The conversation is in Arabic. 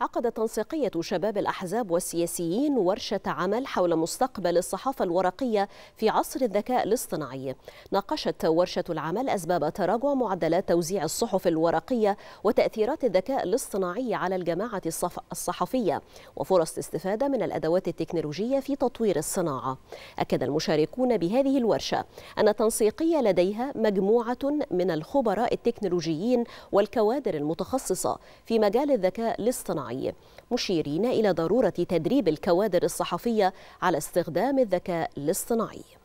عقدت تنسيقية شباب الأحزاب والسياسيين ورشة عمل حول مستقبل الصحافة الورقية في عصر الذكاء الاصطناعي ناقشت ورشة العمل أسباب تراجع معدلات توزيع الصحف الورقية وتأثيرات الذكاء الاصطناعي على الجماعة الصحفية وفرص الاستفادة من الأدوات التكنولوجية في تطوير الصناعة أكد المشاركون بهذه الورشة أن التنسيقية لديها مجموعة من الخبراء التكنولوجيين والكوادر المتخصصة في مجال الذكاء الاصطناعي الاصطناعي مشيرين إلى ضرورة تدريب الكوادر الصحفية على استخدام الذكاء الاصطناعي